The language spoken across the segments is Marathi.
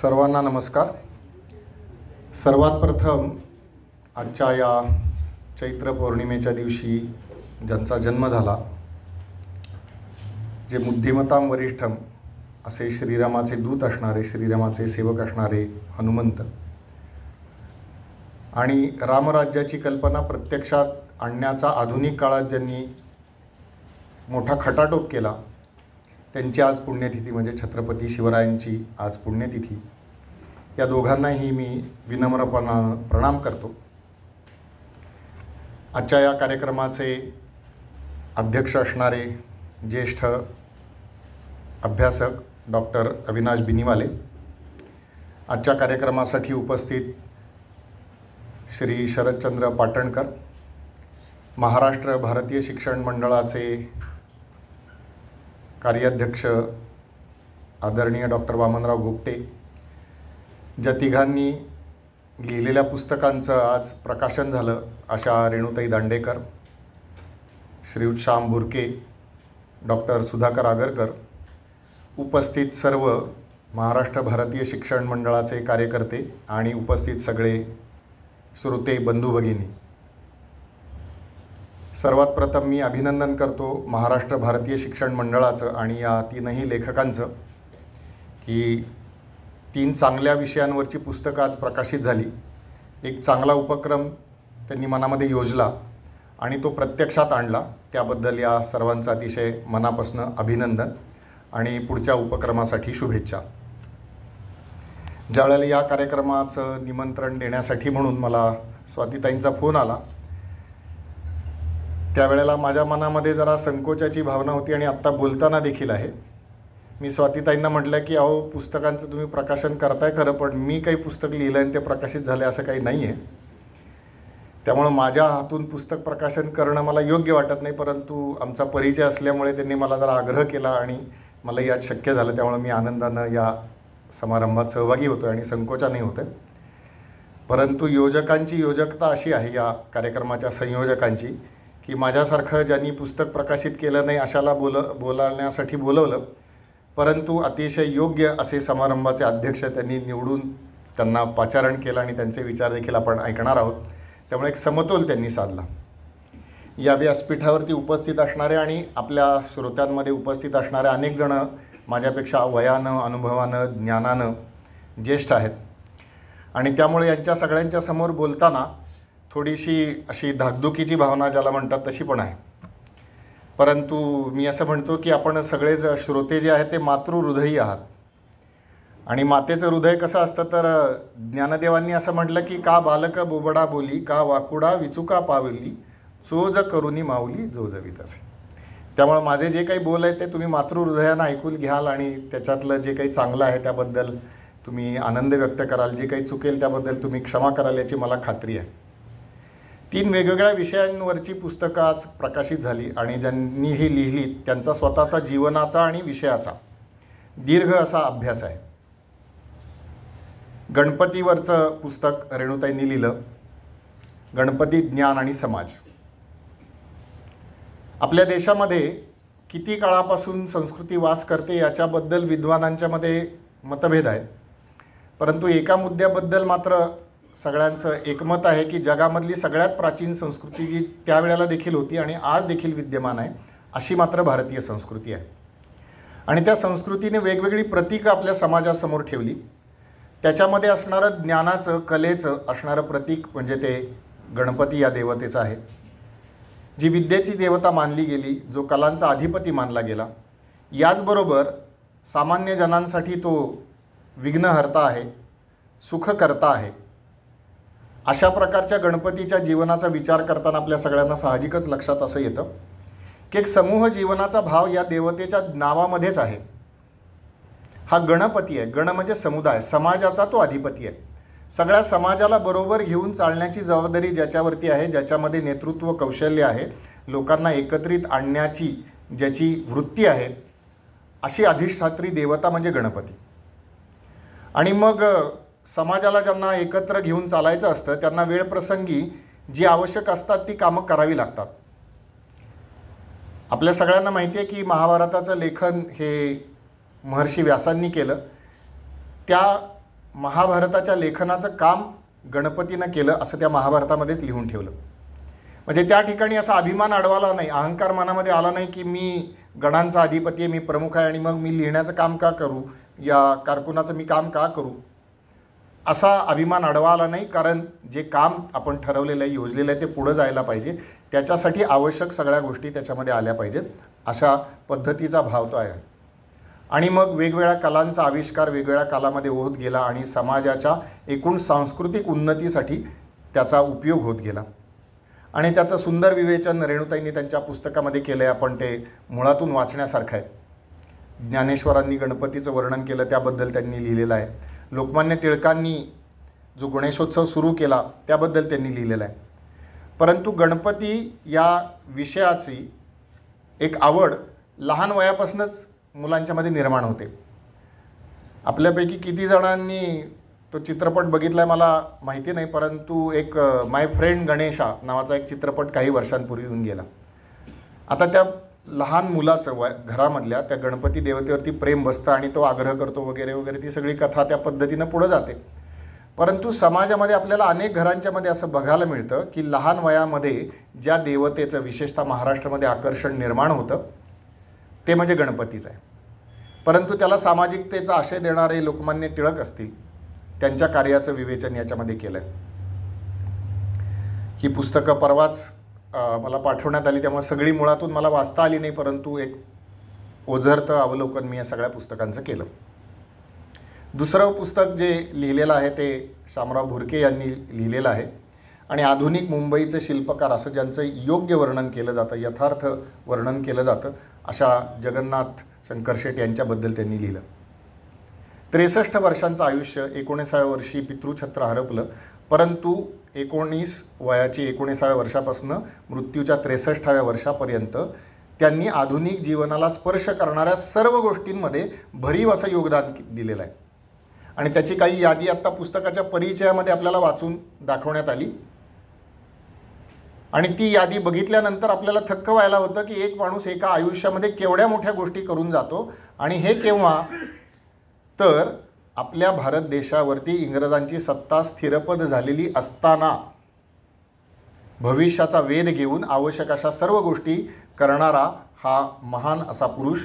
सर्वांना नमस्कार सर्वात प्रथम आजच्या या चैत्र पौर्णिमेच्या दिवशी ज्यांचा जन्म झाला जे मुद्धिमताम वरिष्ठम असे श्रीरामाचे दूत असणारे श्रीरामाचे सेवक असणारे हनुमंत आणि रामराज्याची कल्पना प्रत्यक्षात आणण्याचा आधुनिक काळात ज्यांनी मोठा खटाटोप केला त्यांची आज पुण्यतिथी म्हणजे छत्रपती शिवरायांची आज पुण्यतिथी या दोघांनाही मी विनम्रपणा प्रणाम करतो आजच्या या कार्यक्रमाचे अध्यक्ष असणारे ज्येष्ठ अभ्यासक डॉक्टर अविनाश बिनीवाले आजच्या कार्यक्रमासाठी उपस्थित श्री शरदचंद्र पाटणकर महाराष्ट्र भारतीय शिक्षण मंडळाचे कार्याध्यक्ष आदरणीय डॉक्टर वामनराव गुप्टे ज्या तिघांनी लिहिलेल्या पुस्तकांचं आज प्रकाशन झालं अशा रेणुताई दांडेकर श्रीयुत श्याम बुरके डॉक्टर सुधाकर आगरकर उपस्थित सर्व महाराष्ट्र भारतीय शिक्षण मंडळाचे कार्यकर्ते आणि उपस्थित सगळे श्रोते बंधू भगिनी सर्वात प्रथम मी अभिनंदन करतो महाराष्ट्र भारतीय शिक्षण मंडळाचं आणि या तीनही लेखकांचं की तीन चांगल्या विषयांवरची पुस्तकं आज प्रकाशित झाली एक चांगला उपक्रम त्यांनी मनामध्ये योजला आणि तो प्रत्यक्षात आणला त्याबद्दल या सर्वांचं अतिशय मनापासनं अभिनंदन आणि पुढच्या उपक्रमासाठी शुभेच्छा ज्यावेळेला या कार्यक्रमाचं निमंत्रण देण्यासाठी म्हणून मला स्वातीताईंचा फोन आला त्यावेळेला माझ्या मनामध्ये जरा संकोचाची भावना होती आणि आत्ता बोलताना देखील आहे मी स्वातीताईंना म्हटलं की अहो पुस्तकांचं तुम्ही प्रकाशन करताय खरं पण मी काही पुस्तक लिहिलं आणि ते प्रकाशित झाले असं काही नाही आहे त्यामुळं माझ्या हातून पुस्तक प्रकाशन करणं मला योग्य वाटत नाही परंतु आमचा परिचय असल्यामुळे त्यांनी मला जरा आग्रह केला आणि मला यात शक्य झालं त्यामुळे मी आनंदानं या समारंभात सहभागी होतो आणि संकोचाने होते परंतु योजकांची योजकता अशी आहे या कार्यक्रमाच्या संयोजकांची की माझ्यासारखं ज्यांनी पुस्तक प्रकाशित केलं नाही अशाला बोल बोलण्यासाठी बोलवलं परंतु अतिशय योग्य असे समारंभाचे अध्यक्ष त्यांनी निवडून त्यांना पाचारण केलं आणि त्यांचे विचार देखील आपण ऐकणार आहोत त्यामुळे एक समतोल त्यांनी साधला या व्यासपीठावरती उपस्थित असणारे आणि आपल्या श्रोत्यांमध्ये उपस्थित असणारे जणं माझ्यापेक्षा वयानं अनुभवानं ज्ञानानं ज्येष्ठ आहेत आणि त्यामुळे यांच्या सगळ्यांच्या समोर बोलताना थोडीशी अशी धाकधुकीची भावना ज्याला म्हणतात तशी पण आहे परंतु मी असं म्हणतो की आपण सगळेच श्रोते जे आहेत ते मातृहृदयी आहात आणि मातेचं हृदय कसं असतं तर ज्ञानदेवांनी असं म्हटलं की का बालक बोबडा बोली का वाकुडा विचुका पावली चोज करुनी माऊली जोजवीत असे त्यामुळं माझे जे काही बोल आहेत ते तुम्ही मातृहृदयानं ऐकून घ्याल आणि त्याच्यातलं जे काही चांगलं आहे त्याबद्दल तुम्ही आनंद व्यक्त कराल जे काही चुकेल त्याबद्दल तुम्ही क्षमा कराल याची मला खात्री आहे तीन वेगवेगळ्या विषयांवरची पुस्तकं आज प्रकाशित झाली आणि ज्यांनी ही लिहिली त्यांचा स्वतःचा जीवनाचा आणि विषयाचा दीर्घ असा अभ्यास आहे गणपतीवरचं पुस्तक रेणुताईंनी लिहिलं गणपती ज्ञान आणि समाज आपल्या देशामध्ये किती काळापासून संस्कृती वास करते याच्याबद्दल विद्वानांच्यामध्ये मतभेद आहेत परंतु एका मुद्द्याबद्दल मात्र सगळ्यांचं एकमत आहे की जगामधली सगळ्यात प्राचीन संस्कृती जी त्यावेळेला देखील होती आणि आज देखील विद्यमान आहे अशी मात्र भारतीय संस्कृती आहे आणि त्या संस्कृतीने वेगवेगळी प्रतीकं आपल्या समाजासमोर ठेवली त्याच्यामध्ये असणारं ज्ञानाचं कलेचं असणारं प्रतीक म्हणजे ते गणपती या देवतेचं आहे जी विद्येची देवता मानली गेली जो कलांचा अधिपती मानला गेला याचबरोबर सामान्य जनांसाठी तो विघ्नहर्ता आहे सुखकर्ता आहे अशा प्रकारच्या गणपतीच्या जीवनाचा विचार करताना आपल्या सगळ्यांना साहजिकच लक्षात असं येतं की एक समूह जीवनाचा भाव या देवतेच्या नावामध्येच आहे हा गणपती आहे गण म्हणजे समुदाय समाजाचा तो अधिपती आहे सगळ्या समाजाला बरोबर घेऊन चालण्याची जबाबदारी ज्याच्यावरती आहे ज्याच्यामध्ये नेतृत्व कौशल्य आहे लोकांना एकत्रित आणण्याची ज्याची वृत्ती आहे अशी अधिष्ठात्री देवता म्हणजे गणपती आणि मग समाजाला ज्यांना एकत्र घेऊन चालायचं असतं त्यांना वेळप्रसंगी जी आवश्यक असतात ती कामं करावी लागतात आपल्या सगळ्यांना माहिती आहे की महाभारताचं लेखन हे महर्षी व्यासांनी केलं त्या महाभारताच्या लेखनाचं काम गणपतीनं केलं असं त्या महाभारतामध्येच लिहून ठेवलं म्हणजे त्या ठिकाणी असा अभिमान अडवाला नाही अहंकार मनामध्ये आला नाही की मी गणांचा अधिपती आहे मी प्रमुख आहे आणि मग मी लिहिण्याचं काम का करू या कारकुनाचं मी काम का करू असा अभिमान अडवा आला नाही कारण जे काम आपण ठरवलेलं आहे योजलेलं आहे ते पुढं जायला पाहिजे त्याच्यासाठी आवश्यक सगळ्या गोष्टी त्याच्यामध्ये आल्या पाहिजेत अशा पद्धतीचा भाव तो आहे आणि मग वेगवेगळ्या कलांचा आविष्कार वेगवेगळ्या कालामध्ये होत गेला आणि समाजाच्या एकूण सांस्कृतिक उन्नतीसाठी त्याचा उपयोग होत गेला आणि त्याचं सुंदर विवेचन रेणुताईंनी त्यांच्या पुस्तकामध्ये केलं आहे आपण ते मुळातून वाचण्यासारखं आहे ज्ञानेश्वरांनी गणपतीचं वर्णन केलं त्याबद्दल त्यांनी लिहिलेलं आहे लोकमान्य टिळकांनी जो गणेशोत्सव सुरू केला त्याबद्दल त्यांनी लिहिलेला आहे परंतु गणपती या विषयाची एक आवड लहान वयापासूनच मुलांच्यामध्ये निर्माण होते आपल्यापैकी किती जणांनी तो चित्रपट बघितला आहे मला माहिती नाही परंतु एक माय फ्रेंड गणेशा नावाचा एक चित्रपट काही वर्षांपूर्वी येऊन गेला आता त्या लहान मुलाचं वय घरामधल्या त्या गणपती देवतेवरती प्रेम बसतं आणि तो आग्रह करतो वगैरे वगैरे ती सगळी कथा त्या पद्धतीनं पुढं जाते परंतु समाजामध्ये आपल्याला अनेक घरांच्यामध्ये असं बघायला मिळतं की लहान वयामध्ये ज्या देवतेचं विशेषतः महाराष्ट्रामध्ये आकर्षण निर्माण होतं ते म्हणजे गणपतीचं आहे परंतु त्याला सामाजिकतेचा आशय देणारे लोकमान्य टिळक असतील त्यांच्या कार्याचं विवेचन याच्यामध्ये केलं आहे ही पुस्तकं परवाच मला पाठवण्यात आली त्यामुळे सगळी मुळातून मला वाचता आली नाही परंतु एक ओझरत अवलोकन मी या सगळ्या पुस्तकांचं केलं दुसरं पुस्तक जे लिहिलेलं आहे ते शामराव भुरके यांनी लिहिलेलं आहे आणि आधुनिक मुंबईचे शिल्पकार असं ज्यांचं योग्य वर्णन केलं जातं यथार्थ वर्णन केलं जातं अशा जगन्नाथ शंकर शेट यांच्याबद्दल त्यांनी लिहिलं त्रेसष्ट वर्षांचं आयुष्य एकोणीसाव्या वर्षी पितृछत्र हरपलं परंतु एकोणीस वयाची एकोणीसाव्या वर्षापासून मृत्यूच्या त्रेसष्टाव्या वर्षापर्यंत त्यांनी आधुनिक जीवनाला स्पर्श करणाऱ्या सर्व गोष्टींमध्ये भरीव असं योगदान दिलेलं आहे आणि त्याची काही यादी आत्ता पुस्तकाच्या परिचयामध्ये आपल्याला वाचून दाखवण्यात आली आणि ती यादी बघितल्यानंतर आपल्याला थक्क व्हायला होतं की एक माणूस एका आयुष्यामध्ये केवढ्या मोठ्या गोष्टी करून जातो आणि हे केव्हा तर आपल्या भारत देशावरती इंग्रजांची सत्ता स्थिरपद झालेली असताना भविष्याचा वेध घेऊन आवश्यक अशा सर्व गोष्टी करणारा हा महान असा पुरुष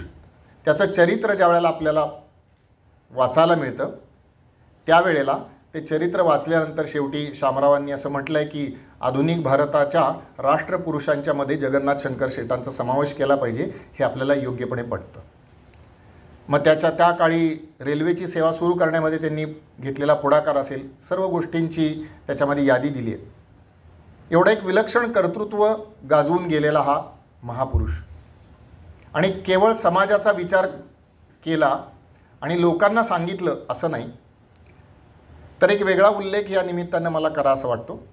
त्याचं चरित्र ज्या वेळेला आपल्याला वाचायला मिळतं त्यावेळेला ते चरित्र वाचल्यानंतर शेवटी शामरावांनी असं म्हटलं आहे की आधुनिक भारताच्या राष्ट्रपुरुषांच्यामध्ये जगन्नाथ शंकर शेटांचा समावेश केला पाहिजे हे आपल्याला योग्यपणे पटतं मग त्याच्या त्या काळी रेल्वेची सेवा सुरू करण्यामध्ये त्यांनी घेतलेला पुढाकार असेल सर्व गोष्टींची त्याच्यामध्ये यादी दिली आहे एवढं एक विलक्षण कर्तृत्व गाजवून गेलेला हा महापुरुष आणि केवळ समाजाचा विचार केला आणि लोकांना सांगितलं असं नाही तर एक वेगळा उल्लेख या निमित्तानं मला करा असं वाटतो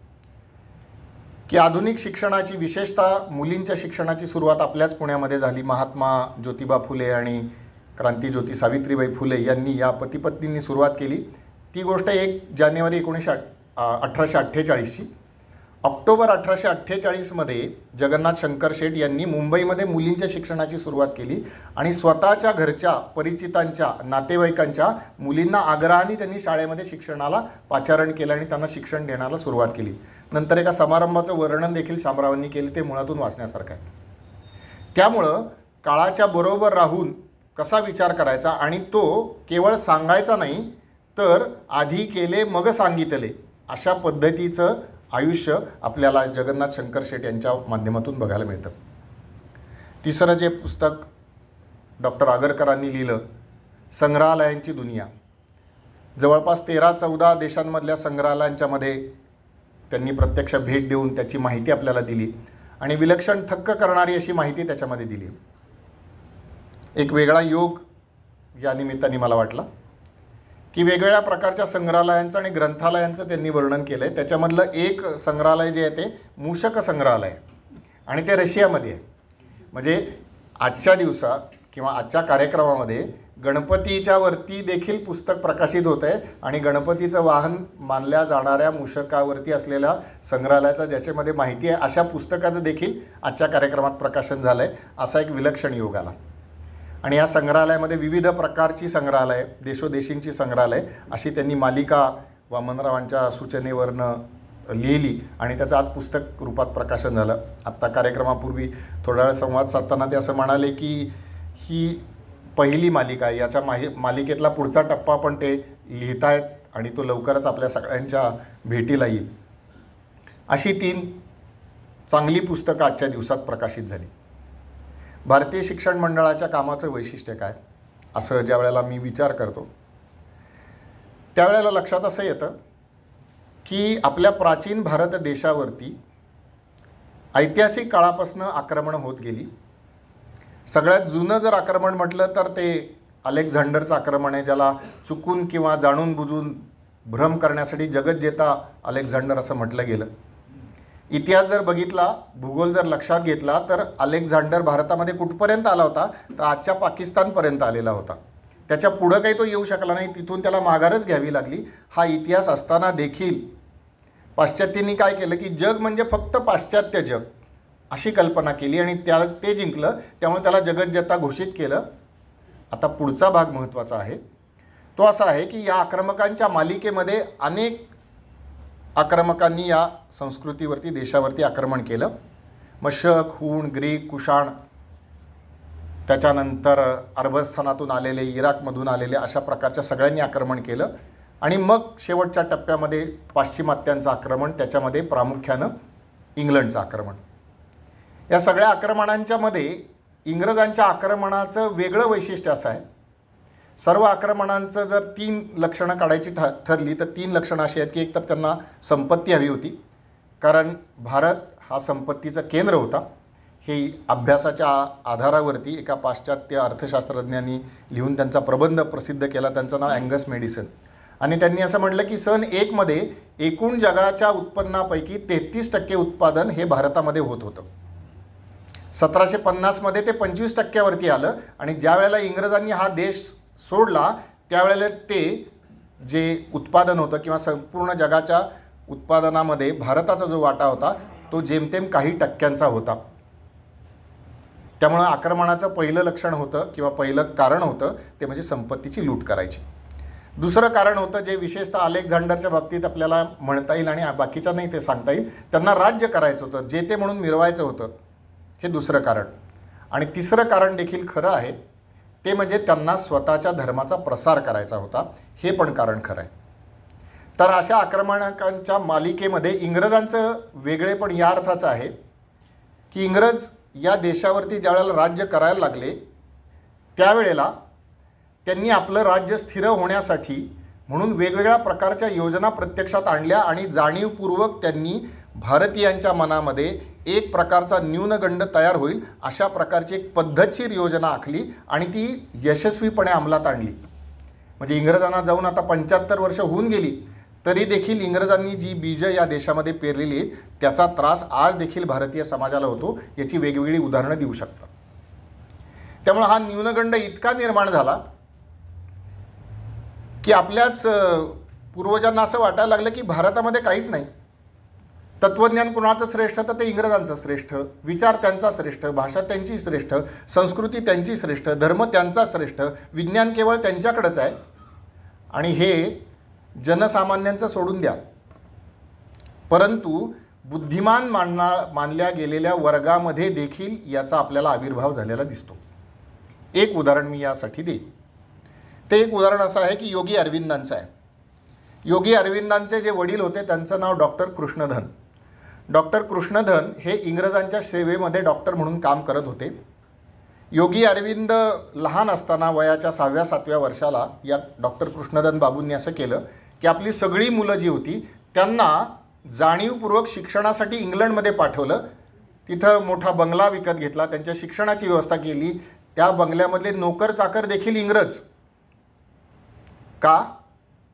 की आधुनिक शिक्षणाची विशेषतः मुलींच्या शिक्षणाची सुरुवात आपल्याच पुण्यामध्ये झाली महात्मा ज्योतिबा फुले आणि क्रांतीज्योती सावित्रीबाई फुले यांनी या पतीपत्नींनी सुरुवात केली ती गोष्ट एक जानेवारी एकोणीसशे आठ अठराशे अठ्ठेचाळीसची ऑक्टोबर अठराशे अठ्ठेचाळीसमध्ये जगन्नाथ शंकर शेठ यांनी मुंबईमध्ये मुलींच्या शिक्षणाची सुरुवात केली आणि स्वतःच्या घरच्या परिचितांच्या नातेवाईकांच्या मुलींना आग्रहाने त्यांनी शाळेमध्ये शिक्षणाला पाचारण केलं आणि त्यांना शिक्षण देण्याला सुरुवात केली नंतर एका समारंभाचं वर्णन देखील शामरावांनी केले ते मुळातून वाचण्यासारखं आहे त्यामुळं काळाच्या बरोबर राहून कसा विचार करायचा आणि तो केवळ सांगायचा नाही तर आधी केले मग सांगितले अशा पद्धतीचं आयुष्य आपल्याला जगन्नाथ शंकर शेठ यांच्या माध्यमातून बघायला मिळतं तिसरं जे पुस्तक डॉक्टर आगरकरांनी लिहिलं संग्रहालयांची दुनिया जवळपास तेरा चौदा देशांमधल्या संग्रहालयांच्यामध्ये त्यांनी प्रत्यक्ष भेट देऊन त्याची माहिती आपल्याला दिली आणि विलक्षण थक्क करणारी अशी माहिती त्याच्यामध्ये दिली एक वेगळा योग या निमित्ताने मला वाटला की वेगवेगळ्या प्रकारच्या संग्रहालयांचं आणि ग्रंथालयांचं त्यांनी वर्णन केलं आहे त्याच्यामधलं एक संग्रहालय जे आहे ते मूषक संग्रहालय आणि ते रशियामध्ये आहे म्हणजे आजच्या दिवसात किंवा आजच्या कार्यक्रमामध्ये गणपतीच्या वरती देखील पुस्तक प्रकाशित होत आहे आणि गणपतीचं वाहन मानल्या जाणाऱ्या मूषकावरती असलेल्या संग्रहालयाचा ज्याच्यामध्ये माहिती आहे अशा पुस्तकाचं देखील आजच्या कार्यक्रमात प्रकाशन झालं आहे असा एक विलक्षण योग आला आणि या संग्रहालयामध्ये विविध प्रकारची संग्रहालय देशोदेशींची संग्रहालय अशी त्यांनी मालिका वामनरावांच्या सूचनेवरनं लिहिली आणि त्याचं आज पुस्तक रूपात प्रकाशन झालं आत्ता कार्यक्रमापूर्वी थोडा वेळ संवाद साधताना ते असं म्हणाले की ही पहिली मालिका आहे याच्या माहि मालिकेतला पुढचा टप्पा पण ते लिहितायत आणि तो लवकरच आपल्या सगळ्यांच्या भेटीला येईल अशी तीन चांगली पुस्तकं आजच्या दिवसात प्रकाशित झाली भारतीय शिक्षण मंडळाच्या कामाचं वैशिष्ट्य काय असं ज्या वेळेला मी विचार करतो त्यावेळेला लक्षात असं येतं की आपल्या प्राचीन भारत देशावरती ऐतिहासिक काळापासून आक्रमणं होत गेली सगळ्यात जुनं जर आक्रमण म्हटलं तर ते अलेक्झांडरचं आक्रमण आहे ज्याला चुकून किंवा जाणून बुजून भ्रम करण्यासाठी जगज्जेता अलेक्झांडर असं म्हटलं गेलं इतिहास जर बघितला भूगोल जर लक्षात घेतला तर अलेक्झांडर भारतामध्ये कुठपर्यंत आला होता तर आजच्या पाकिस्तानपर्यंत आलेला होता त्याच्या पुढं काही तो येऊ शकला नाही तिथून त्याला माघारच घ्यावी लागली हा इतिहास असताना देखील पाश्चात्यांनी काय केलं की जग म्हणजे फक्त पाश्चात्य जग अशी कल्पना केली आणि त्या ते जिंकलं त्यामुळे त्याला जगज्जता घोषित केलं आता पुढचा भाग महत्त्वाचा आहे तो असा आहे की या आक्रमकांच्या मालिकेमध्ये अनेक आक्रमकांनी या संस्कृतीवरती देशावरती आक्रमण केलं मशक हुण ग्रीक कुशाण त्याच्यानंतर अरबस्थानातून आलेले इराकमधून आलेले अशा प्रकारच्या सगळ्यांनी आक्रमण केलं आणि मग शेवटच्या टप्प्यामध्ये पाश्चिमात्यांचं आक्रमण त्याच्यामध्ये प्रामुख्यानं इंग्लंडचं आक्रमण या सगळ्या आक्रमणांच्यामध्ये इंग्रजांच्या आक्रमणाचं वेगळं वैशिष्ट्य असं आहे सर्व आक्रमणांचं जर तीन लक्षणं काढायची ठ ठरली तर तीन लक्षणं अशी आहेत की एकतर त्यांना संपत्ती हवी होती कारण भारत हा संपत्तीचं केंद्र होता हे अभ्यासाच्या आधारावरती एका पाश्चात्य अर्थशास्त्रज्ञांनी लिहून त्यांचा प्रबंध प्रसिद्ध केला त्यांचं नाव अँगस मेडिसन आणि त्यांनी असं म्हटलं की सन एकमध्ये एकूण जगाच्या उत्पन्नापैकी तेहतीस टक्के उत्पादन हे भारतामध्ये होत होतं सतराशे पन्नासमध्ये ते पंचवीस टक्क्यावरती आलं आणि ज्या वेळेला इंग्रजांनी हा देश सोडला त्यावेळेला ते जे उत्पादन होतं किंवा संपूर्ण जगाच्या उत्पादनामध्ये भारताचा जो वाटा होता तो जेमतेम काही टक्क्यांचा होता त्यामुळं आक्रमणाचं पहिलं लक्षण होतं किंवा पहिलं कारण होतं ते म्हणजे संपत्तीची लूट करायची दुसरं कारण होतं जे विशेषतः अलेक्झांडरच्या बाबतीत आपल्याला म्हणता येईल आणि बाकीच्या नाही ते सांगता येईल त्यांना राज्य करायचं होतं जे ते म्हणून मिरवायचं होतं हे दुसरं कारण आणि तिसरं कारण देखील खरं आहे ते म्हणजे त्यांना स्वतःच्या धर्माचा प्रसार करायचा होता हे पण कारण खरं आहे तर अशा आक्रमणकांच्या मालिकेमध्ये इंग्रजांचं वेगळे पण या अर्थाचं आहे की इंग्रज या देशावरती ज्यावेळेला राज्य करायला लागले त्यावेळेला त्यांनी आपलं राज्य स्थिर होण्यासाठी म्हणून वेगवेगळ्या प्रकारच्या योजना प्रत्यक्षात आणल्या आणि जाणीवपूर्वक त्यांनी भारतीयांच्या मनामध्ये एक प्रकारचा न्यूनगंड तयार होईल अशा प्रकारची एक पद्धतशीर योजना आखली आणि ती यशस्वीपणे अंमलात आणली म्हणजे इंग्रजांना जाऊन आता पंच्याहत्तर वर्ष होऊन गेली तरी देखील इंग्रजांनी जी बीज या देशामध्ये पेरलेली त्याचा त्रास आज देखील भारतीय समाजाला होतो याची वेगवेगळी उदाहरणं देऊ शकतात त्यामुळे हा न्यूनगंड इतका निर्माण झाला की आपल्याच पूर्वजांना असं वाटायला लागलं की भारतामध्ये काहीच नाही तत्वज्ञान कुणाचं श्रेष्ठ तर ते इंग्रजांचं श्रेष्ठ विचार त्यांचा श्रेष्ठ भाषा त्यांची श्रेष्ठ संस्कृती त्यांची श्रेष्ठ धर्म त्यांचा श्रेष्ठ विज्ञान केवळ त्यांच्याकडंच आहे आणि हे जनसामान्यांचं सोडून द्या परंतु बुद्धिमान मानणा मानल्या गेलेल्या वर्गामध्ये देखील याचा आपल्याला आविर्भाव झालेला दिसतो एक उदाहरण मी यासाठी देईन ते एक उदाहरण असं आहे की योगी अरविंदांचं आहे योगी अरविंदांचे जे वडील होते त्यांचं नाव डॉक्टर कृष्णधन डॉक्टर कृष्णधन हे इंग्रजांच्या सेवेमध्ये डॉक्टर म्हणून काम करत होते योगी अरविंद लहान असताना वयाच्या सहाव्या सातव्या वर्षाला या डॉक्टर कृष्णधन बाबूंनी असं केलं की आपली सगळी मुलं जी होती त्यांना जाणीवपूर्वक शिक्षणासाठी इंग्लंडमध्ये पाठवलं तिथं मोठा बंगला विकत घेतला त्यांच्या शिक्षणाची व्यवस्था केली त्या बंगल्यामधले नोकर चाकर देखील इंग्रज का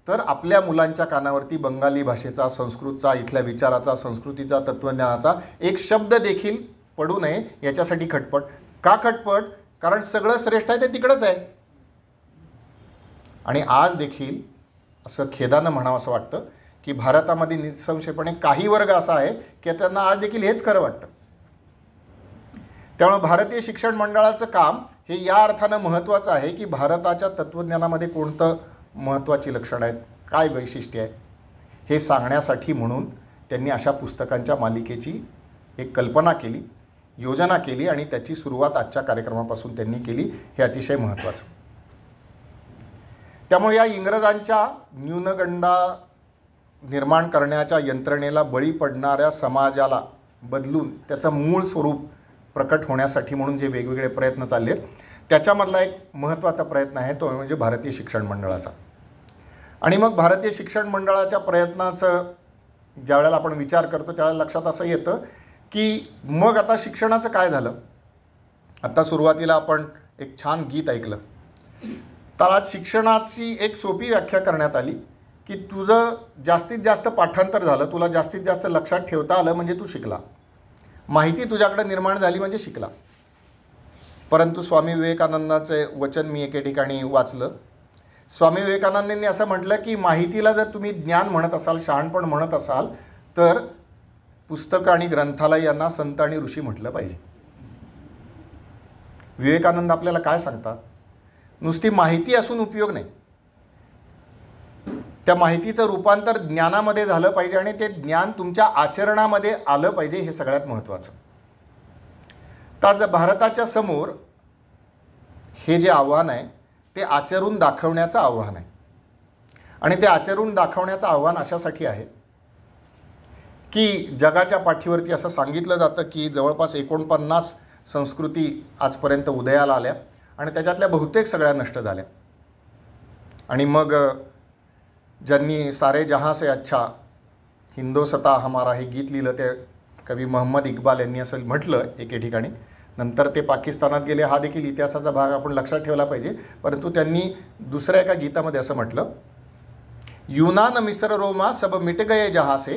तर आपल्या मुलांच्या कानावरती बंगाली भाषेचा संस्कृतचा इथल्या विचाराचा संस्कृतीचा तत्त्वज्ञानाचा एक शब्द देखील पडू नये याच्यासाठी खटपट का खटपट कारण सगळं श्रेष्ठ आहे ते तिकडंच आहे आणि आज देखील असं खेदानं म्हणावं असं वाटतं की भारतामध्ये निसंशयपणे काही वर्ग असा आहे की त्यांना आज देखील हेच खरं वाटतं त्यामुळे भारतीय शिक्षण मंडळाचं काम हे या अर्थानं महत्त्वाचं आहे की भारताच्या तत्त्वज्ञानामध्ये कोणतं महत्त्वाची लक्षणं आहेत काय वैशिष्ट्य आहेत हे सांगण्यासाठी म्हणून त्यांनी अशा पुस्तकांच्या मालिकेची एक कल्पना केली योजना केली आणि त्याची सुरुवात आजच्या कार्यक्रमापासून त्यांनी केली हे अतिशय महत्त्वाचं त्यामुळे या इंग्रजांच्या न्यूनगंडा निर्माण करण्याच्या यंत्रणेला बळी पडणाऱ्या समाजाला बदलून त्याचं मूळ स्वरूप प्रकट होण्यासाठी म्हणून जे वेगवेगळे प्रयत्न चालले आहेत त्याच्यामधला एक महत्त्वाचा प्रयत्न आहे तो म्हणजे भारतीय शिक्षण मंडळाचा आणि मग भारतीय शिक्षण मंडळाच्या प्रयत्नाचं ज्यावेळेला आपण विचार करतो त्यावेळेला लक्षात असं येतं की मग आता शिक्षणाचं काय झालं आत्ता सुरुवातीला आपण एक छान गीत ऐकलं तर आज शिक्षणाची एक सोपी व्याख्या करण्यात आली की तुझं जास्तीत जास्त पाठांतर झालं तुला जास्तीत जास्त लक्षात ठेवता आलं म्हणजे तू शिकला माहिती तुझ्याकडे निर्माण झाली म्हणजे शिकला परंतु स्वामी विवेकानंदाचे वचन मी एके ठिकाणी वाचलं स्वामी विवेकानंदांनी असं म्हटलं की माहितीला जर तुम्ही ज्ञान म्हणत असाल शहाणपण म्हणत असाल तर पुस्तकं आणि ग्रंथालय यांना संत आणि ऋषी म्हटलं पाहिजे विवेकानंद आपल्याला काय सांगतात नुसती माहिती असून उपयोग नाही त्या माहितीचं रूपांतर ज्ञानामध्ये झालं पाहिजे आणि ते ज्ञान तुमच्या आचरणामध्ये आलं पाहिजे हे सगळ्यात महत्त्वाचं आज भारताच्या समोर हे जे आव्हान आहे ते आचरून दाखवण्याचं आव्हान आहे आणि ते आचरून दाखवण्याचं आव्हान अशासाठी आहे की जगाच्या पाठीवरती असं सांगितलं जातं की जवळपास एकोणपन्नास संस्कृती आजपर्यंत उदयाला आल्या आणि त्याच्यातल्या बहुतेक सगळ्या नष्ट झाल्या आणि मग ज्यांनी सारे जहां से अच्छा हिंदोसता हमारा हे गीत लिहिलं ते कवी मोहम्मद इक्बाल यांनी असं म्हटलं एके ठिकाणी नंतर ते पाकिस्तानात गेले हा देखील इतिहासाचा भाग आपण लक्षात ठेवला पाहिजे परंतु त्यांनी दुसऱ्या एका गीतामध्ये असं म्हटलं युनान मिस्र रोमा सब मिट गए जहाँ से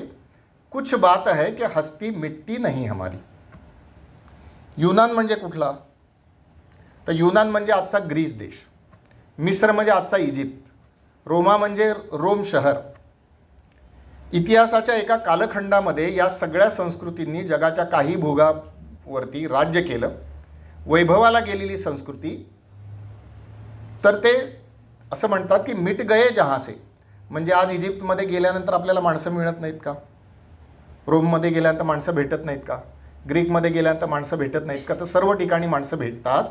कुछ बात है की हस्ती मिटती नाही हमारी युनान म्हणजे कुठला तर युनान म्हणजे आजचा ग्रीस देश मिस्र म्हणजे आजचा इजिप्त रोमा म्हणजे रोम शहर इतिहासाच्या एका कालखंडामध्ये या सगळ्या संस्कृतींनी जगाच्या काही भूगा वरती राज्य केलं वैभवाला गेलेली संस्कृती तर ते असं म्हणतात की मिट गये जहासे म्हणजे आज इजिप्तमध्ये गेल्यानंतर आपल्याला माणसं मिळत नाहीत का रोममध्ये तर माणसं भेटत नाहीत का ग्रीकमध्ये तर माणसं भेटत नाहीत का तर सर्व ठिकाणी माणसं भेटतात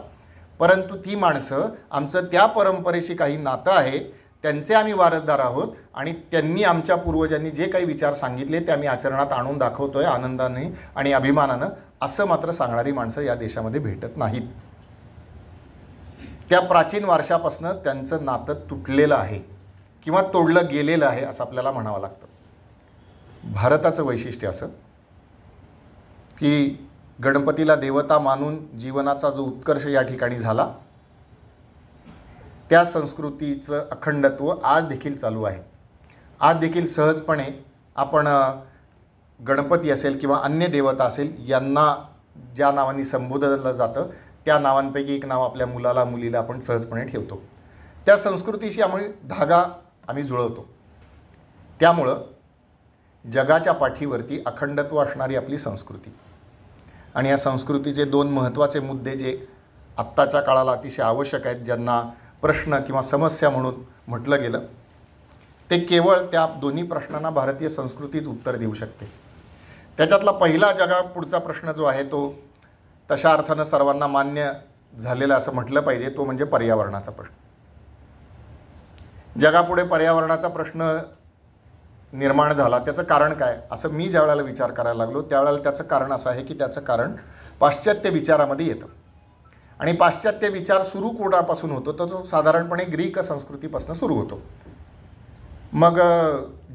परंतु ती माणसं आमचं त्या परंपरेशी काही नातं आहे त्यांचे आम्ही वारसदार आहोत आणि त्यांनी आमच्या पूर्वजांनी जे काही विचार सांगितले ते आम्ही आचरणात आणून दाखवतोय आनंदाने आणि अभिमानानं असं मात्र सांगणारी माणसं या देशामध्ये भेटत नाहीत त्या प्राचीन वारशापासनं त्यांचं नातं तुटलेलं आहे किंवा तोडलं गेलेलं आहे असं आपल्याला म्हणावं लागतं भारताचं वैशिष्ट्य असं की गणपतीला देवता मानून जीवनाचा जो उत्कर्ष या ठिकाणी झाला त्या संस्कृतीचं अखंडत्व आज देखील चालू आहे आज देखील सहजपणे आपण गणपती असेल किंवा अन्य देवता असेल यांना ज्या नावांनी संबोधलं जातं त्या नावांपैकी एक नाव आपल्या मुलाला मुलीला आपण सहजपणे ठेवतो त्या संस्कृतीशी आम्ही धागा आम्ही जुळवतो त्यामुळं जगाच्या पाठीवरती अखंडत्व असणारी आपली संस्कृती आणि या संस्कृतीचे दोन महत्त्वाचे मुद्दे जे आत्ताच्या काळाला अतिशय आवश्यक आहेत ज्यांना प्रश्न किंवा समस्या म्हणून म्हटलं गेलं ते केवळ त्या दोन्ही प्रश्नांना भारतीय संस्कृतीच उत्तर देऊ शकते त्याच्यातला पहिला जगापुढचा प्रश्न जो आहे तो तशा अर्थानं सर्वांना मान्य झालेला असं म्हटलं पाहिजे तो म्हणजे पर्यावरणाचा प्रश्न जगापुढे पर्यावरणाचा प्रश्न निर्माण झाला त्याचं कारण काय असं मी ज्या वेळेला विचार करायला लागलो त्यावेळेला त्याचं कारण असं आहे की त्याचं कारण पाश्चात्य विचारामध्ये येतं आणि पाश्चात्य विचार सुरू कोणापासून होतो तर तो साधारणपणे ग्रीक संस्कृतीपासून सुरू होतो मग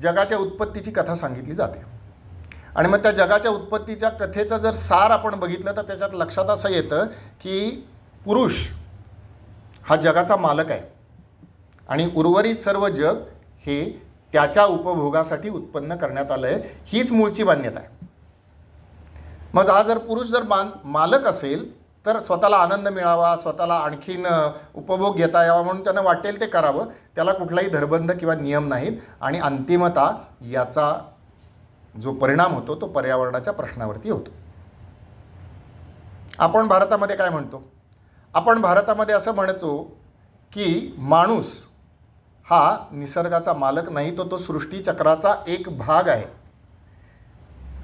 जगाच्या उत्पत्तीची कथा सांगितली जाते आणि मग त्या जगाच्या उत्पत्तीच्या कथेचा जर सार आपण बघितलं तर त्याच्यात लक्षात असं येतं की पुरुष हा जगाचा मालक आहे आणि उर्वरित सर्व जग हे त्याच्या उपभोगासाठी उत्पन्न करण्यात आलं आहे हीच मूळची मान्यता आहे मग हा जर पुरुष जर मान मालक असेल तर स्वतःला आनंद मिळावा स्वतःला आणखीन उपभोग घेता यावा म्हणून त्यांना वाटेल ते करावं त्याला कुठलाही धरबंध किंवा नियम नाहीत आणि अंतिमता याचा जो परिणाम होतो तो पर्यावरणाच्या प्रश्नावरती होतो आपण भारतामध्ये काय म्हणतो आपण भारतामध्ये असं म्हणतो की माणूस हा निसर्गाचा मालक नाही तो तो सृष्टीचक्राचा एक भाग आहे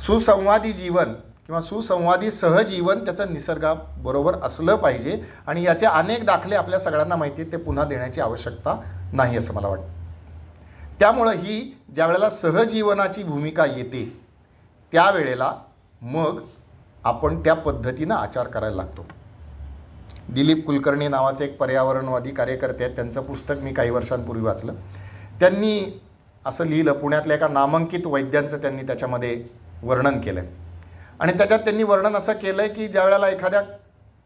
सुसंवादी जीवन किंवा सुसंवादी सहजीवन त्याचं निसर्गाबरोबर असलं पाहिजे आणि याचे अनेक दाखले आपल्या सगळ्यांना माहिती आहेत ते पुन्हा देण्याची आवश्यकता नाही असं मला वाटतं त्यामुळं ही ज्या वेळेला सहजीवनाची भूमिका येते त्यावेळेला मग आपण त्या पद्धतीनं आचार करायला लागतो दिलीप कुलकर्णी नावाचे एक पर्यावरणवादी कार्यकर्ते आहेत त्यांचं पुस्तक मी काही वर्षांपूर्वी वाचलं त्यांनी असं लिहिलं पुण्यातल्या एका नामांकित वैद्यांचं त्यांनी त्याच्यामध्ये वर्णन केलं आहे आणि त्याच्यात त्यांनी वर्णन असं केलं आहे की ज्या वेळेला एखाद्या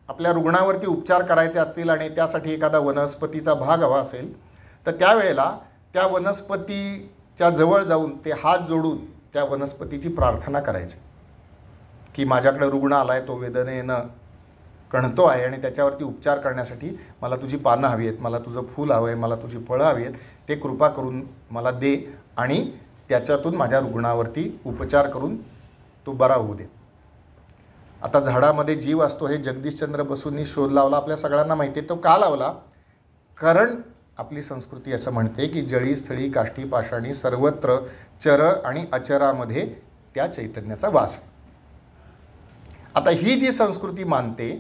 आपल्या रुग्णावरती उपचार करायचे असतील आणि त्यासाठी एखादा वनस्पतीचा भाग हवा असेल तर त्यावेळेला त्या वनस्पतीच्या जवळ जाऊन ते हात जोडून त्या वनस्पतीची प्रार्थना करायची की माझ्याकडे रुग्ण आला आहे तो वेदनेनं कणतो आहे आणि त्याच्यावरती उपचार करण्यासाठी मला तुझी पानं हवी आहेत मला तुझं फूल हवं आहे मला तुझी फळं हवी आहेत ते कृपा करून मला दे आणि त्याच्यातून माझ्या रुग्णावरती उपचार करून तो बरा होऊ दे आता झाडामध्ये जीव असतो हे जगदीशचंद्र बसूंनी शोध लावला आपल्या सगळ्यांना माहिती आहे तो का लावला कारण आपली संस्कृती असं म्हणते की जळी स्थळी काष्टी पाषाणी सर्वत्र चर आणि अचरामध्ये त्या चैतन्याचा वास आहे आता ही जी संस्कृती मानते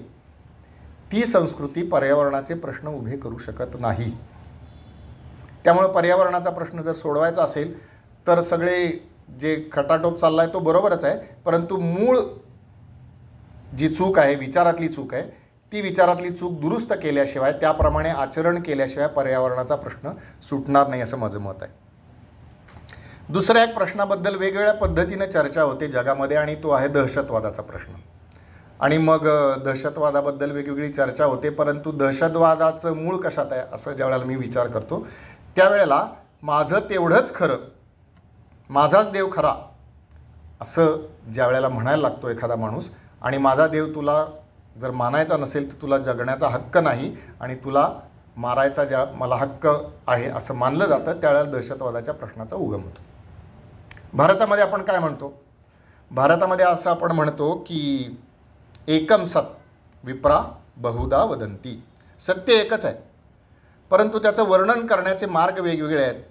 ती संस्कृती पर्यावरणाचे प्रश्न उभे करू शकत नाही त्यामुळं पर्यावरणाचा प्रश्न जर सोडवायचा असेल तर सगळे जे खटाटोप चालला आहे तो बरोबरच आहे परंतु मूळ जी चूक आहे विचारातली चूक आहे ती विचारातली चूक दुरुस्त केल्याशिवाय त्याप्रमाणे आचरण केल्याशिवाय पर्यावरणाचा प्रश्न सुटणार नाही असं माझं मत आहे दुसऱ्या एक प्रश्नाबद्दल वेगवेगळ्या पद्धतीनं चर्चा होते जगामध्ये आणि तो आहे दहशतवादाचा प्रश्न आणि मग दहशतवादाबद्दल वेगवेगळी चर्चा होते परंतु दहशतवादाचं मूळ कशात आहे असं ज्यावेळेला मी विचार करतो त्यावेळेला माझं तेवढंच खरं माझाच देव खरा असं ज्यावेळेला म्हणायला लागतो एखादा माणूस आणि माझा देव तुला जर मानायचा नसेल तर तुला जगण्याचा हक्क नाही आणि तुला मारायचा ज्या मला हक्क आहे असं मानलं जातं त्यावेळेला दहशतवादाच्या प्रश्नाचा उगम होतो भारतामध्ये आपण काय म्हणतो भारतामध्ये असं आपण म्हणतो की एकम सत विप्रा बहुदा वदंती सत्य एकच आहे परंतु त्याचं वर्णन करण्याचे मार्ग वेगवेगळे आहेत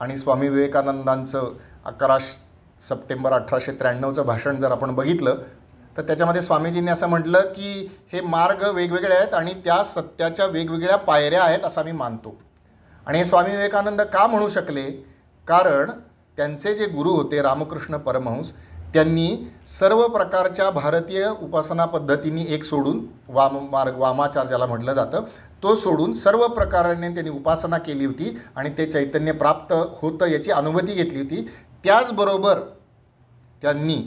आणि स्वामी विवेकानंदांचं अकरा सप्टेंबर अठराशे त्र्याण्णवचं भाषण जर आपण बघितलं तर त्याच्यामध्ये स्वामीजींनी असं म्हटलं की हे मार्ग वेगवेगळे आहेत आणि त्या सत्याच्या वेगवेगळ्या पायऱ्या आहेत असं मी मानतो आणि हे स्वामी विवेकानंद का म्हणू शकले कारण त्यांचे जे गुरु होते रामकृष्ण परमहंस त्यांनी सर्व प्रकारच्या भारतीय उपासना पद्धतींनी एक सोडून वाम मार्ग वामाचार ज्याला म्हटलं जातं तो सोडून सर्व प्रकाराने त्यांनी उपासना केली होती आणि ते चैतन्य प्राप्त होतं याची अनुभूती घेतली होती त्याचबरोबर त्यांनी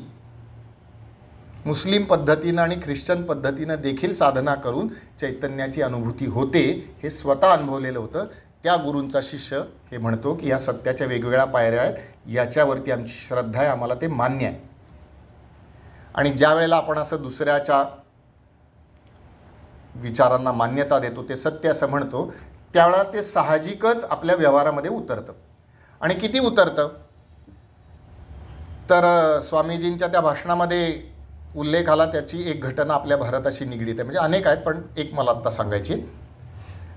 मुस्लिम पद्धतीनं आणि ख्रिश्चन पद्धतीनं देखील साधना करून चैतन्याची अनुभूती होते हे स्वतः अनुभवलेलं होतं त्या गुरूंचा शिष्य हे म्हणतो की या सत्याच्या वेगवेगळ्या पायऱ्या आहेत याच्यावरती आमची श्रद्धा आहे आम्हाला ते मान्य आहे आणि ज्या वेळेला आपण असं दुसऱ्याच्या विचारांना मान्यता देतो ते सत्य असं म्हणतो त्यावेळेला ते साहजिकच आपल्या व्यवहारामध्ये उतरतं आणि किती उतरतं तर स्वामीजींच्या त्या भाषणामध्ये उल्लेख आला त्याची एक घटना आपल्या भारताशी निगडीत आहे म्हणजे अनेक आहेत पण एक मला आत्ता सांगायची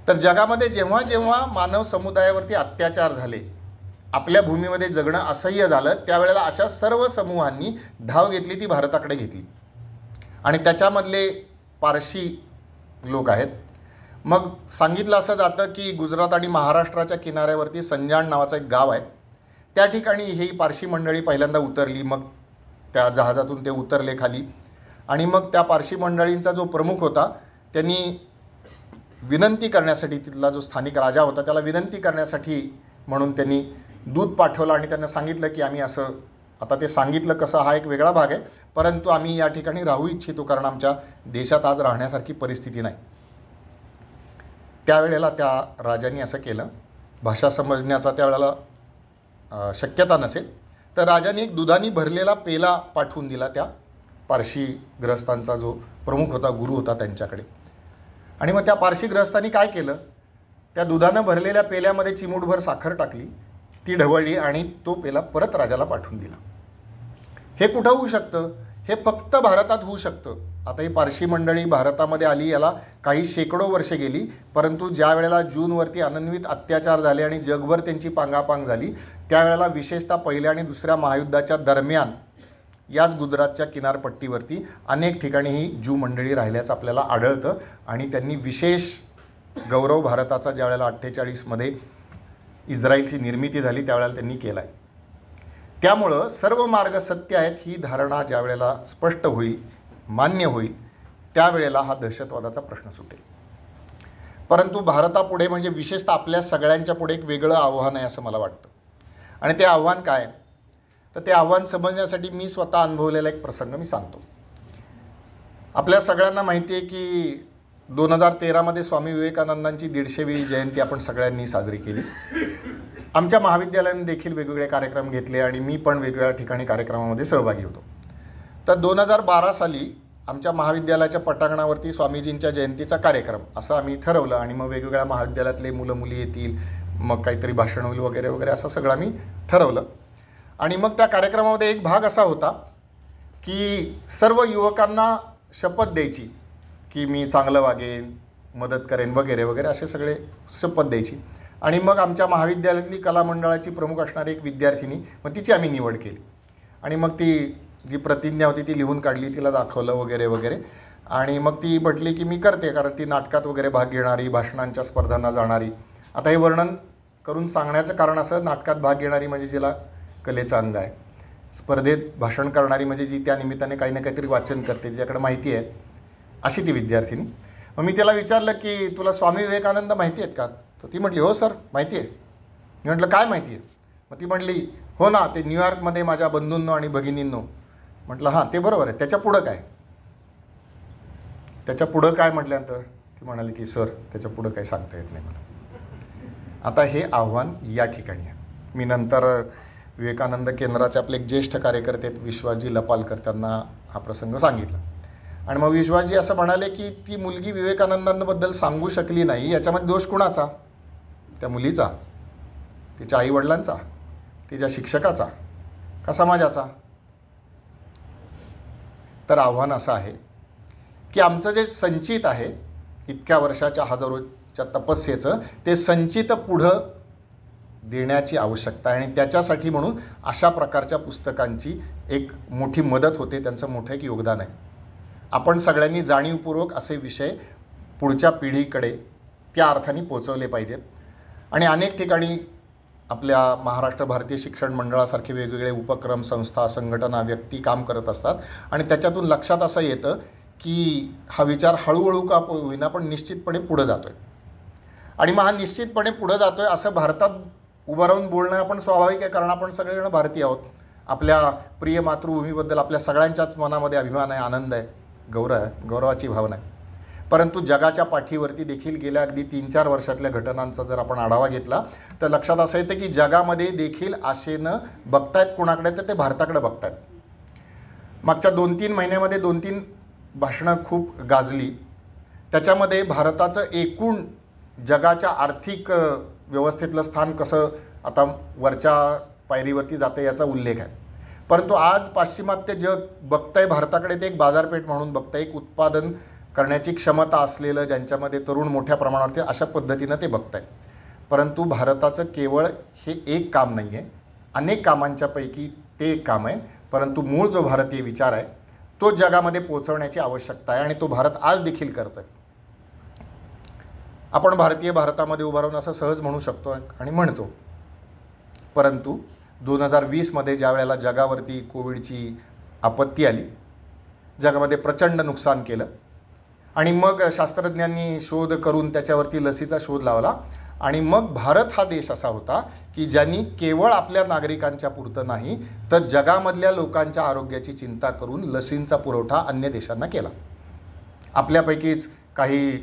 तर जगामध्ये जेव्हा जेव्हा मानव समुदायावरती अत्याचार झाले आपल्या भूमीमध्ये जगणं असह्य झालं त्यावेळेला अशा सर्व समूहांनी धाव घेतली ती भारताकडे घेतली आणि त्याच्यामधले पारशी लोक आहेत मग सांगितलं असं जातं की गुजरात आणि महाराष्ट्राच्या किनाऱ्यावरती संजाण नावाचं एक गाव आहे त्या ठिकाणी ही पारशी मंडळी पहिल्यांदा उतरली मग त्या जहाजातून ते उतरले खाली आणि मग त्या पारशी मंडळींचा जो प्रमुख होता त्यांनी विनंती करण्यासाठी तिथला जो स्थानिक राजा होता त्याला विनंती करण्यासाठी म्हणून त्यांनी दूध पाठवलं आणि त्यांना सांगितलं की आम्ही असं आता ते सांगितलं कसं हा एक वेगळा भाग आहे परंतु आम्ही या ठिकाणी राहू इच्छितो कारण आमच्या देशात आज राहण्यासारखी परिस्थिती नाही त्यावेळेला त्या राजांनी असं केलं भाषा समजण्याचा त्यावेळेला शक्यता नसेल तर राजाने एक दुधाने भरलेला पेला पाठवून दिला त्या पारशी ग्रस्तांचा जो प्रमुख होता गुरु होता त्यांच्याकडे आणि मग त्या पारशी ग्रस्तांनी काय केलं त्या दुधानं भरलेल्या पेल्यामध्ये चिमूटभर साखर टाकली ती ढवळली आणि तो पेला परत राजाला पाठवून दिला हे कुठं होऊ शकतं हे फक्त भारतात होऊ शकतं आता ही पारशी मंडळी भारतामध्ये आली याला काही शेकडो वर्षे गेली परंतु ज्या वेळेला जूनवरती अनन्वित अत्याचार झाले आणि जगभर त्यांची पांगापांग झाली त्यावेळेला विशेषतः पहिल्या आणि दुसऱ्या महायुद्धाच्या दरम्यान याच गुजरातच्या किनारपट्टीवरती अनेक ठिकाणी ही जू मंडळी राहिल्याचं आपल्याला आढळतं आणि त्यांनी विशेष गौरव भारताचा ज्या वेळेला अठ्ठेचाळीसमध्ये इस्रायलची निर्मिती झाली त्यावेळेला त्यांनी केला आहे त्यामुळं सर्व मार्ग सत्य आहेत ही धारणा ज्या वेळेला स्पष्ट होईल मान्य होईल त्यावेळेला हा दहशतवादाचा प्रश्न सुटेल परंतु भारतापुढे म्हणजे विशेषतः आपल्या सगळ्यांच्या पुढे एक वेगळं आव्हान आहे असं मला वाटतं आणि ते आव्हान काय तर ते आव्हान समजण्यासाठी मी स्वतः अनुभवलेला एक प्रसंग मी सांगतो आपल्या सगळ्यांना माहिती आहे की दोन हजार तेरामध्ये स्वामी विवेकानंदांची दीडशेवी जयंती आपण सगळ्यांनी साजरी केली आमच्या महाविद्यालयाने देखील वेगवेगळे कार्यक्रम घेतले आणि मी पण वेगवेगळ्या ठिकाणी कार्यक्रमामध्ये सहभागी होतो तर दोन हजार बारा साली आमच्या महाविद्यालयाच्या पटांगणावरती स्वामीजींच्या जयंतीचा कार्यक्रम असं आम्ही ठरवलं आणि मग वेगवेगळ्या महाविद्यालयातले मुलं मुली येतील मग काहीतरी भाषण होईल वगैरे वगैरे असं सगळं आम्ही ठरवलं आणि मग त्या कार्यक्रमामध्ये एक भाग असा होता की सर्व युवकांना शपथ द्यायची की मी चांगलं वागेन मदत करेन वगैरे वगैरे असे सगळे शपथ द्यायची आणि मग आमच्या महाविद्यालयातली कला मंडळाची प्रमुख असणारी एक विद्यार्थिनी मग तिची आम्ही निवड केली आणि मग ती जी प्रतिज्ञा होती ती लिहून काढली तिला दाखवलं वगैरे वगैरे आणि मग ती म्हटली की मी करते कारण ती नाटकात वगैरे भाग घेणारी भाषणांच्या स्पर्धांना जाणारी आता हे वर्णन करून सांगण्याचं कारण असं नाटकात भाग घेणारी म्हणजे जिला कलेचा अंग आहे स्पर्धेत भाषण करणारी म्हणजे जी त्या निमित्ताने काही ना काहीतरी वाचन करते ज्याकडे माहिती आहे अशी ती विद्यार्थिनी मग मी त्याला विचारलं की तुला स्वामी विवेकानंद माहिती आहेत का तर ती म्हटली हो सर माहिती आहे मी म्हटलं काय माहिती आहे मग ती म्हटली हो ना ते न्यूयॉर्कमध्ये माझ्या बंधूंनो आणि भगिनींनो म्हटलं हां ते बरोबर आहे त्याच्या पुढं काय त्याच्या पुढं काय म्हटल्यानंतर ती म्हणाली की सर त्याच्या पुढं काय सांगता येत नाही मला आता हे आव्हान या ठिकाणी आहे मी नंतर विवेकानंद केंद्राचे आपले एक ज्येष्ठ कार्यकर्ते विश्वाजी लपालकर त्यांना हा प्रसंग सांगितला आणि मग विश्वाजी असं म्हणाले की ती मुलगी विवेकानंदांबद्दल सांगू शकली नाही याच्यामध्ये दोष कुणाचा त्या मुलीचा तिच्या आईवडिलांचा तिच्या शिक्षकाचा का समाजाचा तर आव्हान असं आहे की आमचं जे संचित आहे इतक्या वर्षाच्या हजारोच्या तपस्येचं ते संचित पुढं देण्याची आवश्यकता आहे आणि त्याच्यासाठी म्हणून अशा प्रकारच्या पुस्तकांची एक मोठी मदत होते त्यांचं मोठं एक योगदान आहे आपण सगळ्यांनी जाणीवपूर्वक असे विषय पुढच्या पिढीकडे त्या अर्थाने पोचवले पाहिजेत आणि अनेक ठिकाणी आपल्या महाराष्ट्र भारतीय शिक्षण मंडळासारखे वेगवेगळे उपक्रम संस्था संघटना व्यक्ती काम करत असतात आणि त्याच्यातून लक्षात असं येतं की हा विचार हळूहळू का होईना पण निश्चितपणे पुढं जातो आहे आणि मग हा निश्चितपणे पुढं जातो आहे असं भारतात उभं राहून बोलणं आपण स्वाभाविक आहे कारण आपण सगळेजण भारतीय आहोत आपल्या प्रिय मातृभूमीबद्दल आपल्या सगळ्यांच्याच मनामध्ये अभिमान आहे आनंद आहे गौरव आहे गौरवाची भावना आहे परंतु जगाच्या पाठीवरती देखील गेल्या अगदी तीन चार वर्षातल्या घटनांचा जर आपण आढावा घेतला तर लक्षात असं येतं की जगामध्ये देखील आशेनं बघतायत कोणाकडे तर ते भारताकडे बघतायत मागच्या दोन तीन महिन्यामध्ये दोन तीन भाषणं खूप गाजली त्याच्यामध्ये भारताचं एकूण जगाच्या आर्थिक व्यवस्थेतलं स्थान कसं आता वरच्या पायरीवरती जातं याचा उल्लेख आहे परंतु आज पाश्चिमात्य जग बघतंय भारताकडे ते एक बाजारपेठ म्हणून बघतंय एक उत्पादन करण्याची क्षमता असलेलं ज्यांच्यामध्ये तरुण मोठ्या प्रमाणावरती अशा पद्धतीनं ते बघत आहेत परंतु भारताचं केवळ हे एक काम नाही आहे अनेक कामांच्यापैकी ते एक काम आहे परंतु मूळ जो भारतीय विचार आहे तो जगामध्ये पोचवण्याची आवश्यकता आहे आणि तो भारत आज देखील करतो आहे आपण भारतीय भारतामध्ये उभारून असं सहज म्हणू शकतो आणि म्हणतो परंतु दोन हजार वीसमध्ये ज्या वेळेला जगावरती कोविडची आपत्ती आली जगामध्ये प्रचंड नुकसान केलं आणि मग शास्त्रज्ञांनी शोध करून त्याच्यावरती लसीचा शोध लावला आणि मग भारत हा देश असा होता की ज्यांनी केवळ आपल्या नागरिकांच्या पुरतं नाही तर जगामधल्या लोकांच्या आरोग्याची चिंता करून लसींचा पुरवठा अन्य देशांना केला आपल्यापैकीच काही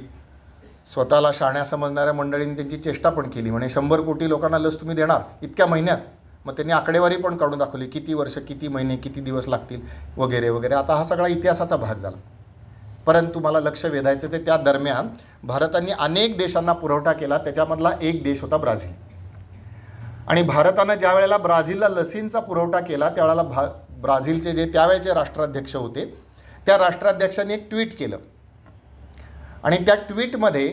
स्वतःला शाण्या समजणाऱ्या मंडळींनी त्यांची चेष्टा पण केली म्हणजे शंभर कोटी लोकांना लस तुम्ही देणार इतक्या महिन्यात मग त्यांनी आकडेवारी पण काढून दाखवली किती वर्ष किती महिने किती दिवस लागतील वगैरे वगैरे आता हा सगळा इतिहासाचा भाग झाला परंतु मला लक्ष वेधायचं ते त्या दरम्यान भारताने अनेक देशांना पुरवठा केला त्याच्यामधला एक देश होता ब्राझील आणि भारतानं ज्या वेळेला ब्राझीलला लसींचा पुरवठा केला त्यावेळेला भा ब्राझीलचे जे त्यावेळेचे राष्ट्राध्यक्ष होते त्या राष्ट्राध्यक्षांनी एक ट्विट केलं आणि त्या ट्विटमध्ये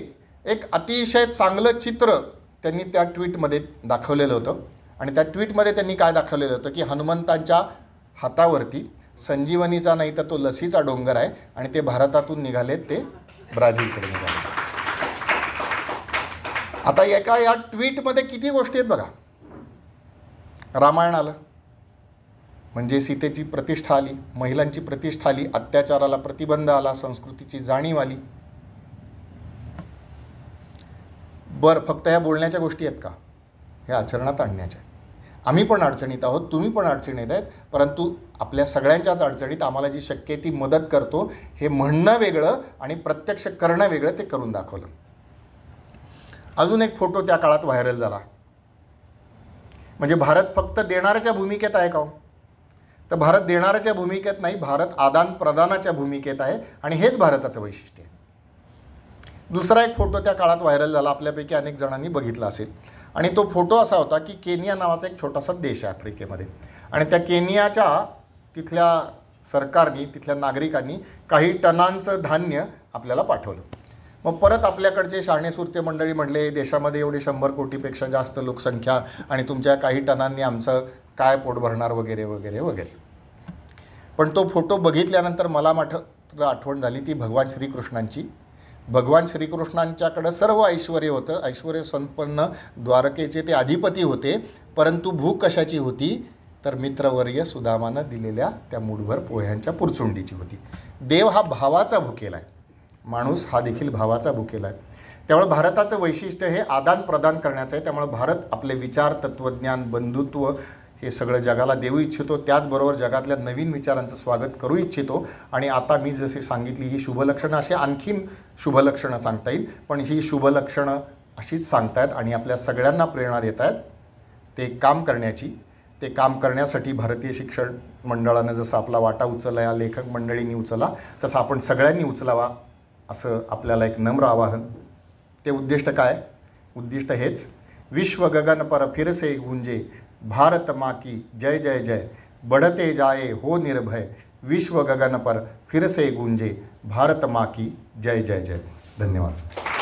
एक अतिशय चांगलं चित्र त्यांनी त्या ट्विटमध्ये दाखवलेलं होतं आणि त्या ट्विटमध्ये त्यांनी काय दाखवलेलं होतं की हनुमंतांच्या हातावरती संजीवनीचा नाही तर तो लसीचा डोंगर आहे आणि ते भारतातून निघालेत ते ब्राझीलकडे निघाले आता एका या ट्विटमध्ये किती गोष्टी आहेत बघा रामायण आलं म्हणजे सीतेची प्रतिष्ठा आली महिलांची प्रतिष्ठा आली अत्याचाराला प्रतिबंध आला संस्कृतीची जाणीव आली बरं फक्त ह्या बोलण्याच्या गोष्टी आहेत का हे आचरणात आणण्याच्या आम्ही पण अडचणीत आहोत तुम्ही पण अडचणीत आहेत परंतु आपल्या सगळ्यांच्याच अडचणीत आम्हाला जी शक्य ती मदत करतो हे म्हणणं वेगळं आणि प्रत्यक्ष करणं वेगळं ते करून दाखवलं अजून एक फोटो त्या काळात व्हायरल झाला म्हणजे भारत फक्त देणाऱ्याच्या भूमिकेत आहे का हो? तर भारत देणाऱ्याच्या भूमिकेत नाही भारत आदान प्रदानाच्या भूमिकेत आहे आणि हेच भारताचं वैशिष्ट्य आहे दुसरा एक फोटो त्या काळात व्हायरल झाला आपल्यापैकी अनेक जणांनी बघितला असेल आणि तो फोटो असा होता की केनिया नावाचा एक छोटासा देश आहे आफ्रिकेमध्ये आणि त्या केनियाच्या तिथल्या सरकारनी तिथल्या नागरिकांनी काही टनांचं धान्य आपल्याला पाठवलं मग परत आपल्याकडचे शाणेसुरते मंडळी म्हणले देशामध्ये एवढे शंभर कोटीपेक्षा जास्त लोकसंख्या आणि तुमच्या काही टनांनी आमचं काय पोट भरणार वगैरे वगैरे वगैरे पण तो फोटो बघितल्यानंतर मला मात्र आठवण झाली ती भगवान श्रीकृष्णांची भगवान श्रीकृष्णांच्याकडं सर्व ऐश्वर होतं ऐश्वर संपन्न द्वारकेचे ते अधिपती होते परंतु भूक कशाची होती तर मित्रवर्य सुदामानं दिलेल्या त्या मूठभर पोह्यांच्या पुरचुंडीची होती देव हा भावाचा भुकेला आहे माणूस हा देखील भावाचा भुकेला आहे त्यामुळे भारताचं वैशिष्ट्य हे आदान प्रदान करण्याचं आहे त्यामुळे भारत आपले विचार तत्त्वज्ञान बंधुत्व हे सगळं जगाला देऊ इच्छितो त्याचबरोबर जगातल्या नवीन विचारांचं स्वागत करू इच्छितो आणि आता मी जशी सांगितली ही शुभलक्षणं अशी आणखीन शुभलक्षणं सांगता येईल पण ही शुभलक्षणं अशीच सांगतायत आणि आपल्या सगळ्यांना प्रेरणा देत आहेत ते काम करण्याची ते काम करण्यासाठी भारतीय शिक्षण मंडळानं जसं आपला वाटा उचलला या लेखक मंडळींनी उचला तसं आपण सगळ्यांनी उचलावा असं आपल्याला एक नम्र आवाहन ते उद्दिष्ट काय उद्दिष्ट हेच विश्व गगन पर फिरसे गुंजे भारत माँ की जय जय जय बढ़ते जाए हो निर्भय विश्व गगन पर फिर से गूंजे भारत माँ की जय जय जय धन्यवाद